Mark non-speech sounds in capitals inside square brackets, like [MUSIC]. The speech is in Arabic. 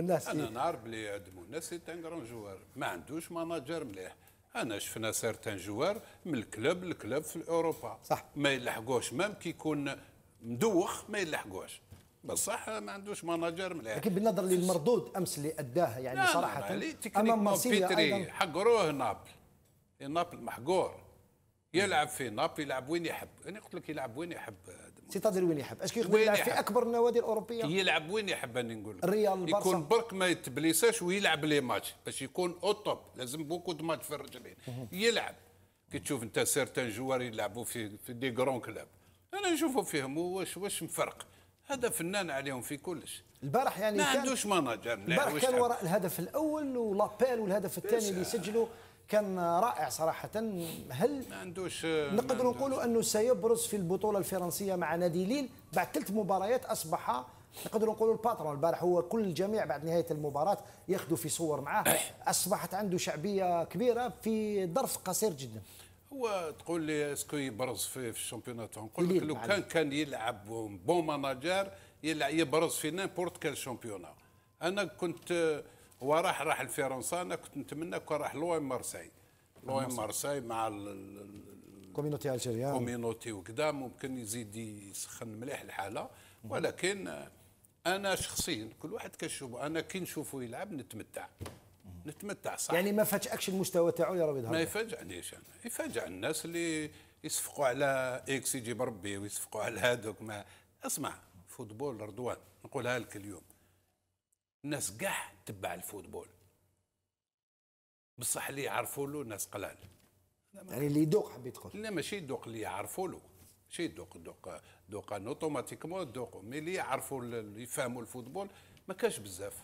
الناس انا نعرف بلي يعدموا الناس سي ان كرون جوار ما عندوش ماناجر مليح انا شفنا سيرتان جوار من الكلوب الكلب في اوروبا صح ما يلحقوش مام كي يكون مدوخ ما يلحقوش بصح ما عندوش ماناجر مليح لكن بالنظر للمردود امس اللي اداه يعني صراحه امام مارسيليا حقروه نابل نابل محقور يلعب في ناب يلعب وين يحب انا قلت لك يلعب وين يحب سيتادير وين يحب اش يقدر يلعب في اكبر النوادي الاوروبيه يلعب وين يحب انا نقول لك الريال يكون برك ما يتبليساش ويلعب لي ماتش باش يكون او توب لازم بوكو دو ماتش في الرجلين يلعب كي تشوف انت سيرتان جوار يلعبوا في في دي كرون كلاب انا نشوفوا فيهم واش واش مفرق هذا فنان عليهم في كلش البارح يعني ما عندوش مناجر البارح كان وراء الهدف الاول ولابيل والهدف الثاني اللي سجلوا كان رائع صراحة هل ما عندوش نقدر نقولوا أنه سيبرز في البطولة الفرنسية مع نادي ليل بعد ثلاث مباريات أصبح نقدر نقولوا الباترون البارح هو كل الجميع بعد نهايه المباراه ياخذوا في صور معاه [COUGHS] اصبحت عنده شعبيه كبيره في ظرف قصير جدا هو تقول لي اسكو يبرز في, الشامبيونات نقول لك لو كان كان يلعب بون ماناجير يلعب يبرز في نيمبورت كان شامبيونات انا كنت وراح راح لفرنسا انا كنت نتمنى كون راح لويم مارساي لويم مارساي مع الكوميونيتي الجيريان الكوميونيتي وكذا ممكن يزيد يسخن مليح الحاله ولكن انا شخصيا كل واحد كنشوف انا كي نشوفه يلعب نتمتع نتمتع صح يعني ما فاجئكش المستوى تاعو يا ربي ما يفاجئنيش انا يفاجئ الناس اللي يصفقوا على اكس يجيب ربي ويصفقوا على هذوك ما اسمع فوتبول رضوان نقولها لك اليوم ناس كاع تبع الفوتبول بصح اللي يعرفوا له ناس قلال يعني اللي يدوق حبيت تقول لا ماشي يدوق اللي يعرفوا له ماشي يدوق دوق دوق اوتوماتيكمون دوق مي اللي يعرفوا اللي يفهموا الفوتبول ما كاش بزاف